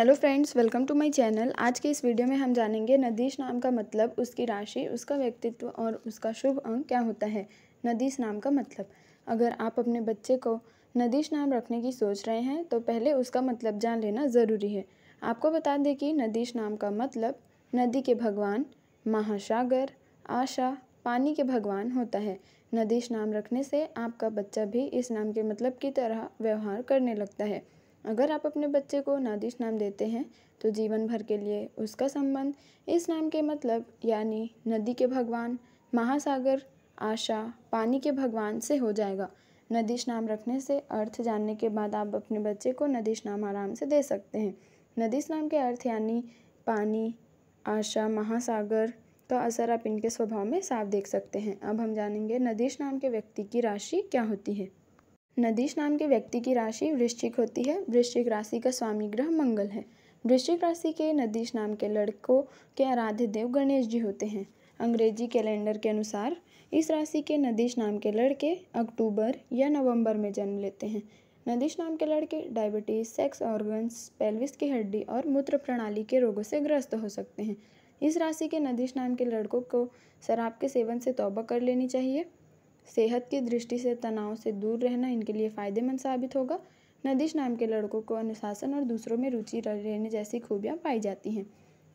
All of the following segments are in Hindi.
hello friends welcome to my channel आज के इस वीडियो में हम जानेंगे नदीश नाम का मतलब उसकी राशि उसका व्यक्तित्व और उसका शुभ अंक क्या होता है नदीश नाम का मतलब अगर आप अपने बच्चे को नदीश नाम रखने की सोच रहे हैं तो पहले उसका मतलब जान लेना ज़रूरी है आपको बता दें कि नदीश नाम का मतलब नदी के भगवान महासागर आशा पानी के भगवान होता है नदीश नाम रखने से आपका बच्चा भी इस नाम के मतलब की तरह व्यवहार करने लगता है अगर आप अपने बच्चे को नादिश नाम देते हैं तो जीवन भर के लिए उसका संबंध इस नाम के मतलब यानी नदी के भगवान महासागर आशा पानी के भगवान से हो जाएगा नदीश नाम रखने से अर्थ जानने के बाद आप अपने बच्चे को नदीश नाम आराम से दे सकते हैं नदीश नाम के अर्थ यानी पानी आशा महासागर का असर आप इनके स्वभाव में साफ देख सकते हैं अब हम जानेंगे नदीश नाम के व्यक्ति की राशि क्या होती है नदीश नाम के व्यक्ति की राशि वृश्चिक होती है वृश्चिक राशि का स्वामी ग्रह मंगल है वृश्चिक राशि के नदीश नाम के लड़कों के आराध्य देव गणेश जी होते हैं अंग्रेजी कैलेंडर के अनुसार इस राशि के नदीश नाम के लड़के अक्टूबर या नवंबर में जन्म लेते हैं नदीश नाम के लड़के डायबिटीज़ सेक्स ऑर्गन्स पेल्विस की हड्डी और मूत्र प्रणाली के रोगों से ग्रस्त हो सकते हैं इस राशि के नदीश नाम के लड़कों को शराब के सेवन से तौबा कर लेनी चाहिए सेहत की दृष्टि से तनाव से दूर रहना इनके लिए फ़ायदेमंद साबित होगा नदीश नाम के लड़कों को अनुशासन और दूसरों में रुचि रहने जैसी खूबियाँ पाई जाती हैं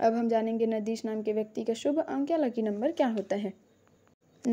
अब हम जानेंगे नदीश नाम के व्यक्ति का शुभ अंक या लकी नंबर क्या होता है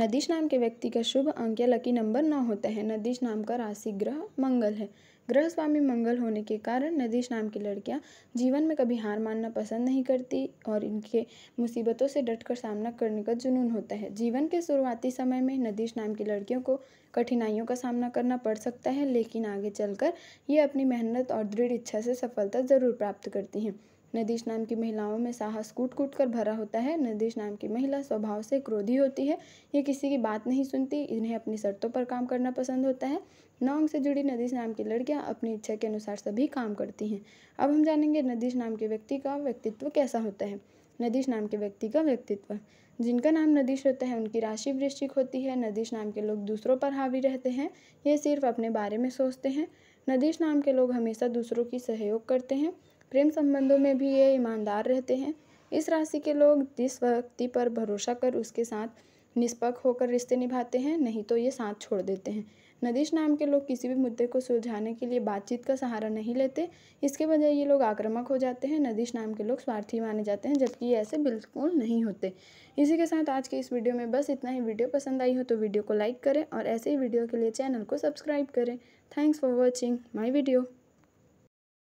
नदीश नाम के व्यक्ति का शुभ अंक या लकी नंबर नौ होता है नदीश नाम का राशि ग्रह मंगल है ग्रह स्वामी मंगल होने के कारण नदीश नाम की लड़कियां जीवन में कभी हार मानना पसंद नहीं करती और इनके मुसीबतों से डटकर सामना करने का जुनून होता है जीवन के शुरुआती समय में नदीश नाम की लड़कियों को कठिनाइयों का सामना करना पड़ सकता है लेकिन आगे चलकर ये अपनी मेहनत और दृढ़ इच्छा से सफलता ज़रूर प्राप्त करती हैं नदीश नाम की महिलाओं में साहस कूट कूट कर भरा होता है नदीश नाम की महिला स्वभाव से क्रोधी होती है ये किसी की बात नहीं सुनती इन्हें अपनी शर्तों पर काम करना पसंद होता है नौंग से जुड़ी नदीश नाम की लड़कियाँ अपनी इच्छा के अनुसार सभी काम करती हैं अब हम जानेंगे नदीश नाम के व्यक्ति का व्यक्तित्व कैसा होता है नदीश नाम के व्यक्ति का व्यक्तित्व जिनका नाम नदीश होता है उनकी राशि वृश्चिक होती है नदीश नाम के लोग दूसरों पर हावी रहते हैं ये सिर्फ अपने बारे में सोचते हैं नदीश नाम के लोग हमेशा दूसरों की सहयोग करते हैं प्रेम संबंधों में भी ये ईमानदार रहते हैं इस राशि के लोग जिस व्यक्ति पर भरोसा कर उसके साथ निष्पक्ष होकर रिश्ते निभाते हैं नहीं तो ये साथ छोड़ देते हैं नदीश नाम के लोग किसी भी मुद्दे को सुलझाने के लिए बातचीत का सहारा नहीं लेते इसके बजाय ये लोग आक्रामक हो जाते हैं नदीश नाम के लोग स्वार्थी माने जाते हैं जबकि ये ऐसे बिल्कुल नहीं होते इसी के साथ आज के इस वीडियो में बस इतना ही वीडियो पसंद आई हो तो वीडियो को लाइक करें और ऐसे ही वीडियो के लिए चैनल को सब्सक्राइब करें thanks for watching my video